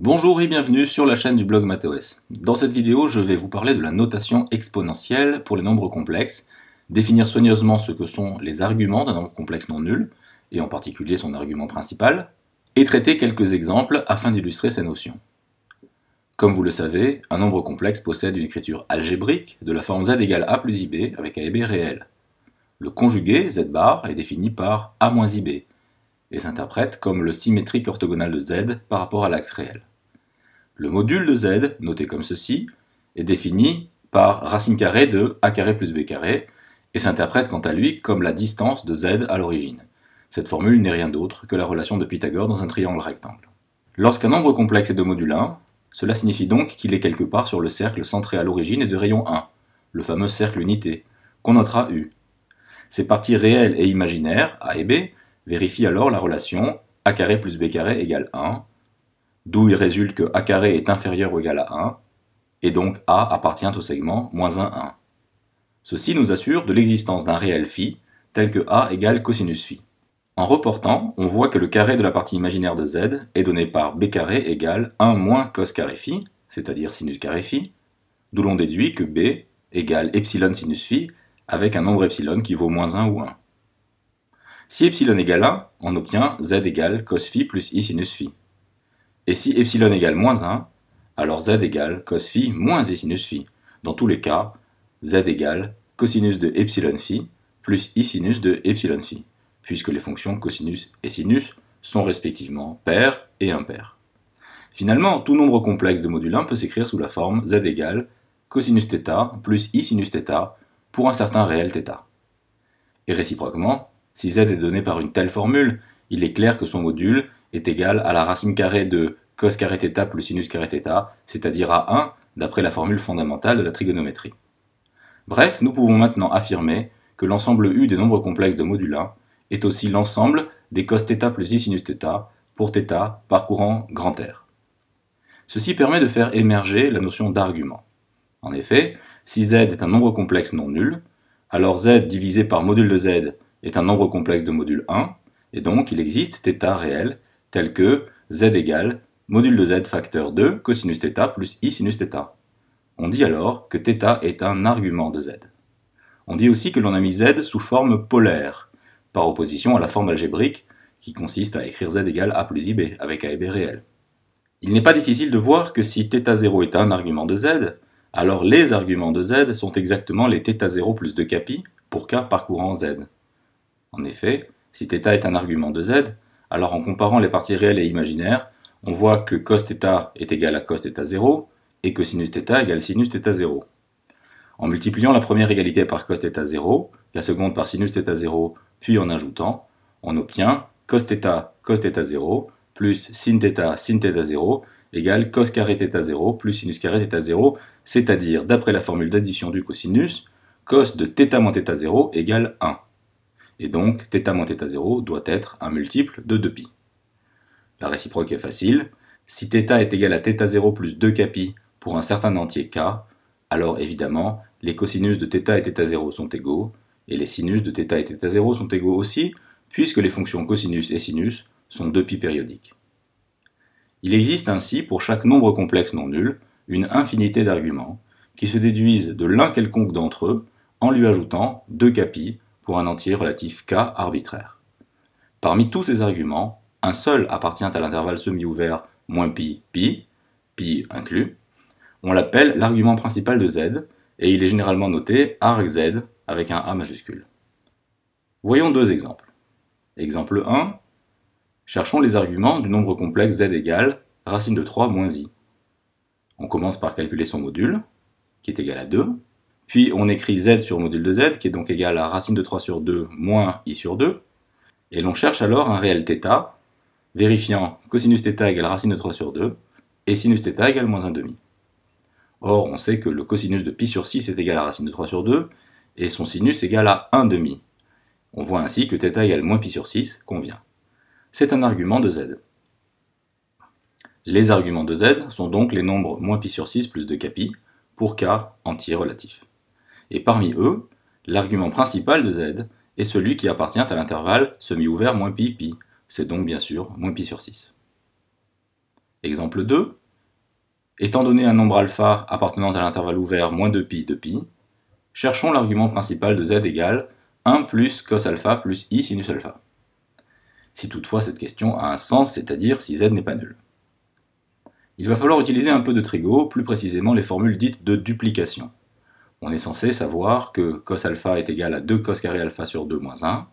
Bonjour et bienvenue sur la chaîne du blog MathOS. Dans cette vidéo, je vais vous parler de la notation exponentielle pour les nombres complexes, définir soigneusement ce que sont les arguments d'un nombre complexe non nul, et en particulier son argument principal, et traiter quelques exemples afin d'illustrer ces notions. Comme vous le savez, un nombre complexe possède une écriture algébrique de la forme z égale a plus ib avec a et b réel. Le conjugué z bar est défini par a moins ib, et s'interprète comme le symétrique orthogonal de Z par rapport à l'axe réel. Le module de Z, noté comme ceci, est défini par racine carrée de a plus b et s'interprète quant à lui comme la distance de z à l'origine. Cette formule n'est rien d'autre que la relation de Pythagore dans un triangle rectangle. Lorsqu'un nombre complexe est de module 1, cela signifie donc qu'il est quelque part sur le cercle centré à l'origine et de rayon 1, le fameux cercle unité, qu'on notera U. Ses parties réelles et imaginaires, A et B, Vérifie alors la relation a carré plus b carré égale 1, d'où il résulte que a carré est inférieur ou égal à 1, et donc a appartient au segment moins 1, 1. Ceci nous assure de l'existence d'un réel phi tel que a égale cosinus phi. En reportant, on voit que le carré de la partie imaginaire de z est donné par b carré égale 1 moins cos phi, c'est-à-dire sinus carré phi, d'où l'on déduit que b égale epsilon sinus phi avec un nombre epsilon qui vaut moins 1 ou 1. Si epsilon égale 1, on obtient z égale cos phi plus i sinus phi. Et si epsilon égale moins 1, alors z égale cos phi moins i sinus phi. Dans tous les cas, z égale cosinus de epsilon phi plus i sinus de epsilon phi, puisque les fonctions cosinus et sinus sont respectivement paires et impaires. Finalement, tout nombre complexe de module 1 peut s'écrire sous la forme z égale cosinus θ plus i sinus θ pour un certain réel θ. Et réciproquement, si z est donné par une telle formule, il est clair que son module est égal à la racine carrée de cos carré θ plus sinus carré c'est-à-dire à 1 d'après la formule fondamentale de la trigonométrie. Bref, nous pouvons maintenant affirmer que l'ensemble U des nombres complexes de module 1 est aussi l'ensemble des cos θ plus i sinus pour θ parcourant grand R. Ceci permet de faire émerger la notion d'argument. En effet, si z est un nombre complexe non nul, alors z divisé par module de z est un nombre complexe de module 1, et donc il existe θ réel, tel que z égale module de z facteur 2 cosinus θ plus i sinus θ. On dit alors que θ est un argument de z. On dit aussi que l'on a mis z sous forme polaire, par opposition à la forme algébrique qui consiste à écrire z égale a plus ib avec a et b réel. Il n'est pas difficile de voir que si θ0 est un argument de z, alors les arguments de z sont exactement les θ0 plus 2 capi pour k parcourant z. En effet, si θ est un argument de z, alors en comparant les parties réelles et imaginaires, on voit que cos est égal à cos θ0 et que sinθ égale sinus 0 En multipliant la première égalité par cosθ 0 la seconde par sinus 0 puis en ajoutant, on obtient cosθ cosθ 0 plus sinθ sinθ 0 égale cos θ0 plus sinus 0 cest c'est-à-dire, d'après la formule d'addition du cosinus, cos de θ moins θ0 égale 1 et donc θ moins θ0 doit être un multiple de 2π. La réciproque est facile, si θ est égal à θ0 plus 2kπ pour un certain entier k, alors évidemment, les cosinus de θ et θ0 sont égaux, et les sinus de θ et θ0 sont égaux aussi, puisque les fonctions cosinus et sinus sont 2π périodiques. Il existe ainsi, pour chaque nombre complexe non nul, une infinité d'arguments qui se déduisent de l'un quelconque d'entre eux en lui ajoutant 2 kπ pour un entier relatif k arbitraire. Parmi tous ces arguments, un seul appartient à l'intervalle semi-ouvert moins pi, pi, pi inclus. On l'appelle l'argument principal de z, et il est généralement noté argz z avec un A majuscule. Voyons deux exemples. Exemple 1. Cherchons les arguments du nombre complexe z égale racine de 3 moins i. On commence par calculer son module, qui est égal à 2, puis on écrit z sur module de z, qui est donc égal à racine de 3 sur 2 moins i sur 2. Et l'on cherche alors un réel θ, vérifiant cosinus θ égale racine de 3 sur 2, et sinus θ égale moins 1 demi. Or, on sait que le cosinus de pi sur 6 est égal à racine de 3 sur 2, et son sinus égal à 1 demi. On voit ainsi que θ égale moins pi sur 6 convient. C'est un argument de z. Les arguments de z sont donc les nombres moins pi sur 6 plus 2 kpi pour k entier relatif et parmi eux, l'argument principal de Z est celui qui appartient à l'intervalle semi-ouvert moins pi pi, c'est donc bien sûr moins pi sur 6. Exemple 2. Étant donné un nombre alpha appartenant à l'intervalle ouvert moins 2 pi 2 pi, cherchons l'argument principal de z égale 1 plus cos alpha plus i sinus alpha. Si toutefois cette question a un sens, c'est-à-dire si z n'est pas nul. Il va falloir utiliser un peu de trigo, plus précisément les formules dites de duplication on est censé savoir que cos alpha est égal à 2 cos carré alpha sur 2 moins 1,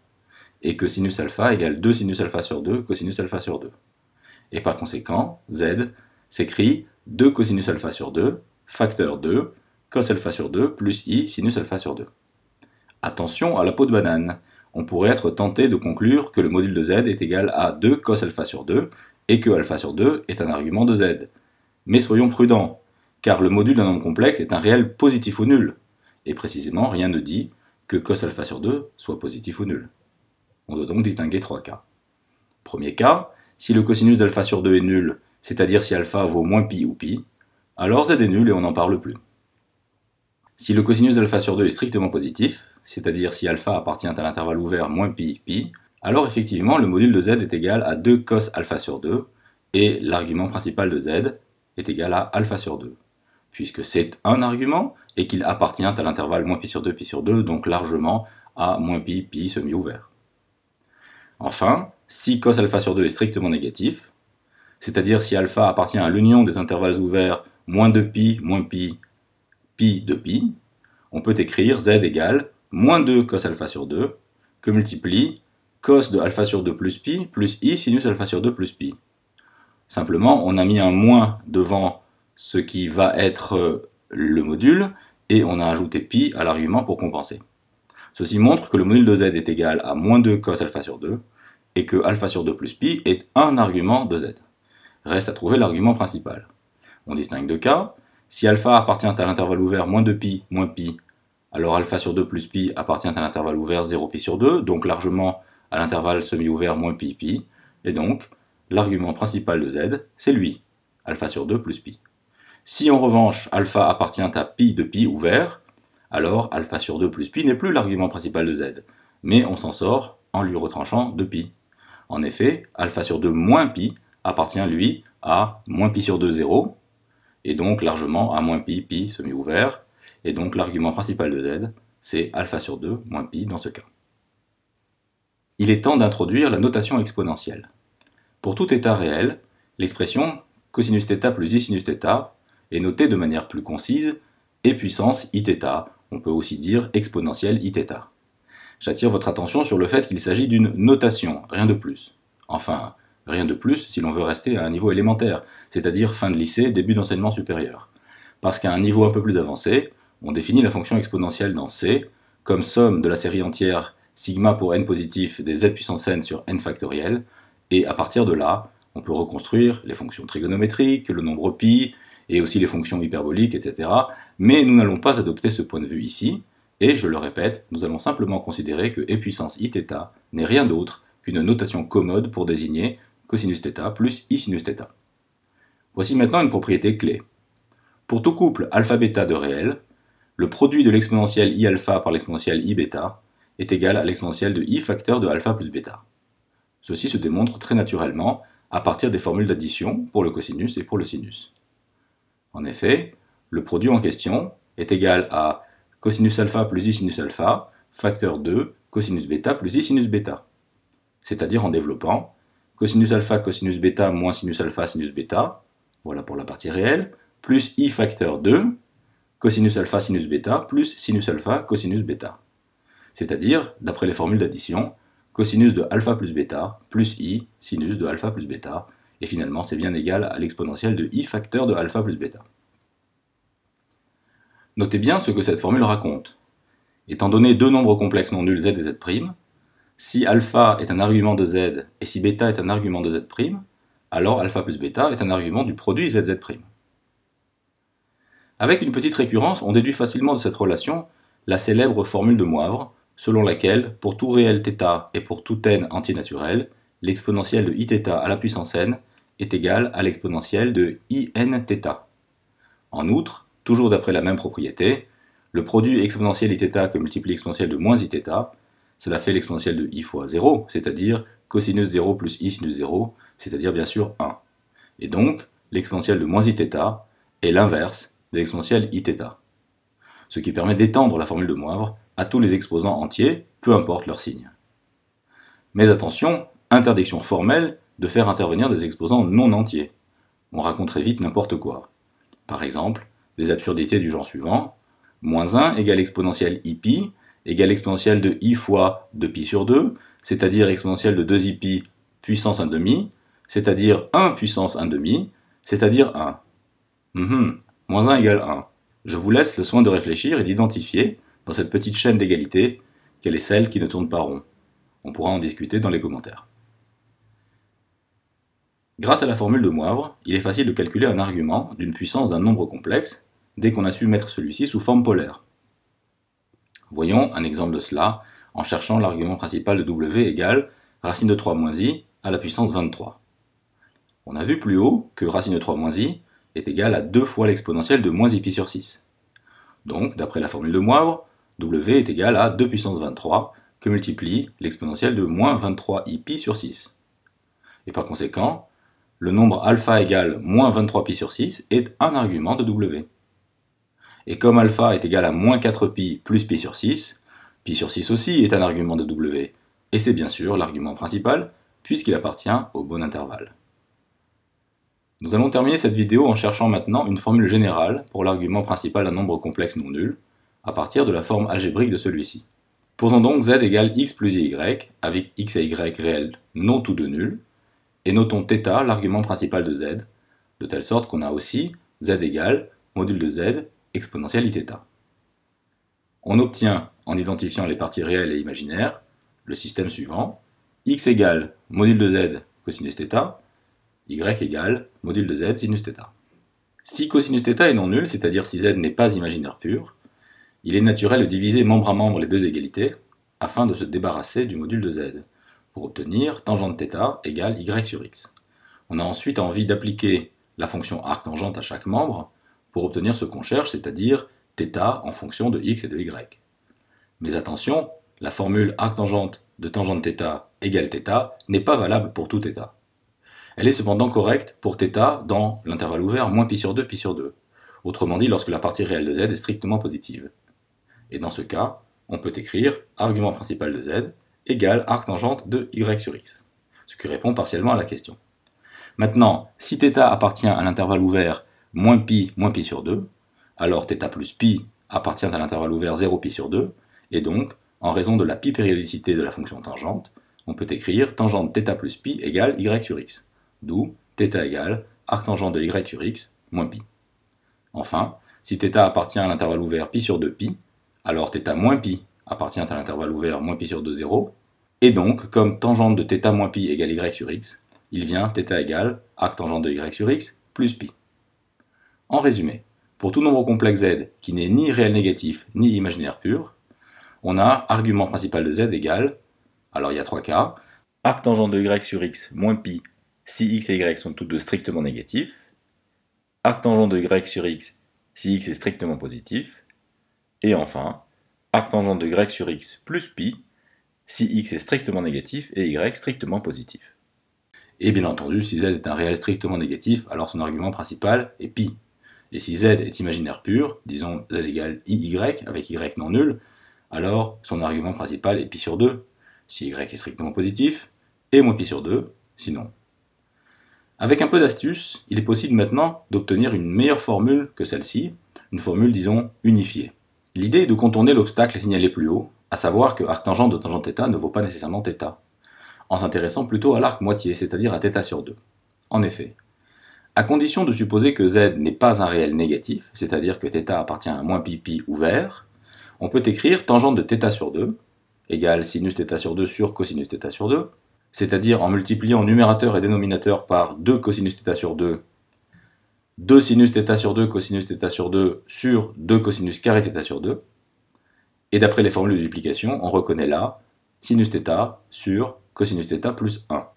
et que sinus alpha égale 2 sinus alpha sur 2 cosinus alpha sur 2. Et par conséquent, z s'écrit 2 cosinus alpha sur 2, facteur 2, cos alpha sur 2, plus i sinus alpha sur 2. Attention à la peau de banane, on pourrait être tenté de conclure que le module de z est égal à 2 cos alpha sur 2, et que alpha sur 2 est un argument de z. Mais soyons prudents, car le module d'un nombre complexe est un réel positif ou nul, et précisément rien ne dit que cos alpha sur 2 soit positif ou nul. On doit donc distinguer trois cas. Premier cas, si le cosinus d'alpha sur 2 est nul, c'est-à-dire si alpha vaut moins pi ou pi, alors z est nul et on n'en parle plus. Si le cosinus d'alpha sur 2 est strictement positif, c'est-à-dire si alpha appartient à l'intervalle ouvert moins pi pi, alors effectivement le module de z est égal à 2 cos alpha sur 2, et l'argument principal de z est égal à alpha sur 2 puisque c'est un argument et qu'il appartient à l'intervalle moins pi sur 2, pi sur 2, donc largement à moins pi, pi semi-ouvert. Enfin, si cos alpha sur 2 est strictement négatif, c'est-à-dire si alpha appartient à l'union des intervalles ouverts moins 2 pi, moins pi, pi de pi, on peut écrire z égale moins 2 cos alpha sur 2 que multiplie cos de alpha sur 2 plus pi plus i sinus alpha sur 2 plus pi. Simplement, on a mis un moins devant ce qui va être euh, le module, et on a ajouté pi à l'argument pour compenser. Ceci montre que le module de z est égal à moins 2 cos alpha sur 2, et que alpha sur 2 plus pi est un argument de z. Reste à trouver l'argument principal. On distingue deux cas. Si alpha appartient à l'intervalle ouvert moins 2pi, moins pi, alors alpha sur 2 plus pi appartient à l'intervalle ouvert 0 pi sur 2, donc largement à l'intervalle semi-ouvert moins pi pi, et donc l'argument principal de z, c'est lui, alpha sur 2 plus pi. Si en revanche alpha appartient à π de pi ouvert, alors alpha sur 2 plus pi n'est plus l'argument principal de z, mais on s'en sort en lui retranchant de pi. En effet, alpha sur 2 moins pi appartient lui à moins pi sur 2 0, et donc largement à moins pi pi semi-ouvert, et donc l'argument principal de z, c'est alpha sur 2 moins pi dans ce cas. Il est temps d'introduire la notation exponentielle. Pour tout état réel, l'expression cosinus θ plus i sinus θ est noté de manière plus concise et puissance iθ, on peut aussi dire exponentielle iθ. J'attire votre attention sur le fait qu'il s'agit d'une notation, rien de plus. Enfin, rien de plus si l'on veut rester à un niveau élémentaire, c'est-à-dire fin de lycée, début d'enseignement supérieur. Parce qu'à un niveau un peu plus avancé, on définit la fonction exponentielle dans C comme somme de la série entière sigma pour n positif des z puissance n sur n factoriel, et à partir de là, on peut reconstruire les fonctions trigonométriques, le nombre pi, et aussi les fonctions hyperboliques, etc. Mais nous n'allons pas adopter ce point de vue ici, et je le répète, nous allons simplement considérer que e puissance iθ n'est rien d'autre qu'une notation commode pour désigner cosinus plus i sinus Voici maintenant une propriété clé. Pour tout couple alpha bêta de réel, le produit de l'exponentielle i alpha par l'exponentielle i bêta est égal à l'exponentielle de i facteur de alpha plus bêta. Ceci se démontre très naturellement à partir des formules d'addition pour le cosinus et pour le sinus. En effet, le produit en question est égal à cosinus alpha plus i sinus alpha, facteur 2 cosinus bêta plus i sinus bêta. C'est-à-dire en développant cosinus alpha cosinus bêta moins sinus alpha sinus bêta, voilà pour la partie réelle, plus i facteur 2 cosinus alpha sinus bêta plus sinus alpha cosinus bêta. C'est-à-dire, d'après les formules d'addition, cosinus de alpha plus bêta plus i sinus de alpha plus bêta et finalement, c'est bien égal à l'exponentielle de i facteur de alpha plus bêta. Notez bien ce que cette formule raconte. Étant donné deux nombres complexes non nuls z et z', si alpha est un argument de z et si bêta est un argument de z', alors alpha plus bêta est un argument du produit zz'. Avec une petite récurrence, on déduit facilement de cette relation la célèbre formule de Moivre, selon laquelle, pour tout réel θ et pour tout n antinaturel, l'exponentielle de iθ à la puissance n est égale à l'exponentielle de inθ. En outre, toujours d'après la même propriété, le produit exponentiel iθ que multiplie l'exponentielle de moins iθ, cela fait l'exponentielle de i fois 0, c'est-à-dire cosinus 0 plus i sinus 0, c'est-à-dire bien sûr 1. Et donc, l'exponentielle de moins iθ est l'inverse de l'exponentielle iθ. Ce qui permet d'étendre la formule de Moivre à tous les exposants entiers, peu importe leur signe. Mais attention, interdiction formelle de faire intervenir des exposants non entiers. On raconterait vite n'importe quoi. Par exemple, des absurdités du genre suivant. Moins 1 égale exponentielle pi, égale exponentielle de i fois 2pi sur 2, c'est-à-dire exponentielle de 2 pi puissance 1 demi, c'est-à-dire 1 puissance 1 demi, c'est-à-dire 1. Mhm. moins 1 égale 1. Je vous laisse le soin de réfléchir et d'identifier, dans cette petite chaîne d'égalité, quelle est celle qui ne tourne pas rond. On pourra en discuter dans les commentaires. Grâce à la formule de Moivre, il est facile de calculer un argument d'une puissance d'un nombre complexe dès qu'on a su mettre celui-ci sous forme polaire. Voyons un exemple de cela en cherchant l'argument principal de W égale racine de 3 moins i à la puissance 23. On a vu plus haut que racine de 3 moins i est égale à 2 fois l'exponentielle de moins pi sur 6. Donc, d'après la formule de Moivre, W est égal à 2 puissance 23 que multiplie l'exponentielle de moins 23 pi sur 6. Et par conséquent, le nombre alpha égale moins 23pi sur 6 est un argument de W. Et comme alpha est égal à moins 4pi plus pi sur 6, pi sur 6 aussi est un argument de W, et c'est bien sûr l'argument principal, puisqu'il appartient au bon intervalle. Nous allons terminer cette vidéo en cherchant maintenant une formule générale pour l'argument principal d'un nombre complexe non nul, à partir de la forme algébrique de celui-ci. Posons donc z égale x plus y, avec x et y réels non tous deux nuls, et notons θ, l'argument principal de z, de telle sorte qu'on a aussi z égale module de z exponentielle iθ. On obtient, en identifiant les parties réelles et imaginaires, le système suivant x égale module de z cosinus θ, y égale module de z sinus θ. Si cosinus θ est non nul, c'est-à-dire si z n'est pas imaginaire pur, il est naturel de diviser membre à membre les deux égalités afin de se débarrasser du module de z, pour obtenir tangente θ égale y sur x. On a ensuite envie d'appliquer la fonction arc-tangente à chaque membre pour obtenir ce qu'on cherche, c'est-à-dire θ en fonction de x et de y. Mais attention, la formule arc-tangente de tangente θ égale θ n'est pas valable pour tout θ. Elle est cependant correcte pour θ dans l'intervalle ouvert moins π sur 2 π sur 2, autrement dit lorsque la partie réelle de z est strictement positive. Et dans ce cas, on peut écrire argument principal de z égale arc tangente de y sur x, ce qui répond partiellement à la question. Maintenant, si θ appartient à l'intervalle ouvert moins pi moins pi sur 2, alors θ plus pi appartient à l'intervalle ouvert 0 pi sur 2, et donc, en raison de la pi périodicité de la fonction tangente, on peut écrire tangente θ plus pi égale y sur x, d'où θ égale arc tangente de y sur x moins pi. Enfin, si θ appartient à l'intervalle ouvert pi sur 2 pi, alors θ moins pi appartient à l'intervalle ouvert moins pi sur 2, 0. Et donc, comme tangente de θ moins pi égale y sur x, il vient θ égale arc tangente de y sur x plus pi. En résumé, pour tout nombre complexe z qui n'est ni réel négatif ni imaginaire pur, on a argument principal de z égale, alors il y a trois cas, arc tangente de y sur x moins pi si x et y sont toutes deux strictement négatifs, arc tangente de y sur x si x est strictement positif, et enfin, tangente de y sur x plus pi, si x est strictement négatif et y strictement positif. Et bien entendu, si z est un réel strictement négatif, alors son argument principal est pi. Et si z est imaginaire pur, disons z égale iy avec y non nul, alors son argument principal est pi sur 2, si y est strictement positif, et moins pi sur 2, sinon. Avec un peu d'astuce, il est possible maintenant d'obtenir une meilleure formule que celle-ci, une formule disons unifiée. L'idée est de contourner l'obstacle signalé plus haut, à savoir que arc tangent de tangente θ ne vaut pas nécessairement θ, en s'intéressant plutôt à l'arc moitié, c'est-à-dire à θ sur 2. En effet, à condition de supposer que z n'est pas un réel négatif, c'est-à-dire que θ appartient à moins pi pi ouvert, on peut écrire tangente de θ sur 2 égale sinus θ sur 2 sur cosinus θ sur 2, c'est-à-dire en multipliant numérateur et dénominateur par 2 cosinus θ sur 2 2 sinus θ sur 2 cosinus θ sur 2 sur 2 cosinus carré θ sur 2. Et d'après les formules de duplication, on reconnaît là sinus θ sur cosinus θ plus 1.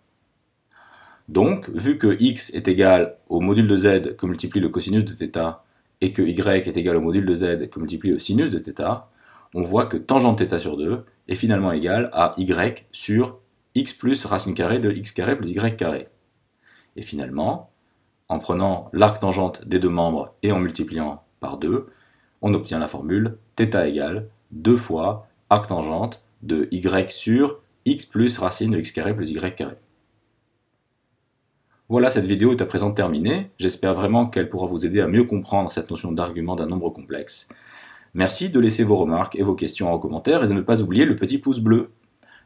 Donc, vu que x est égal au module de z que multiplie le cosinus de θ et que y est égal au module de z que multiplie le sinus de θ, on voit que tangente θ sur 2 est finalement égal à y sur x plus racine carrée de x carré plus y carré. Et finalement, en prenant l'arc tangente des deux membres et en multipliant par 2, on obtient la formule θ égale 2 fois arc tangente de y sur x plus racine de x carré plus y carré. Voilà, cette vidéo est à présent terminée. J'espère vraiment qu'elle pourra vous aider à mieux comprendre cette notion d'argument d'un nombre complexe. Merci de laisser vos remarques et vos questions en commentaire et de ne pas oublier le petit pouce bleu.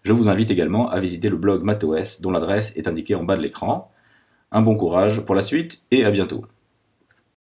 Je vous invite également à visiter le blog MathOS dont l'adresse est indiquée en bas de l'écran. Un bon courage pour la suite et à bientôt.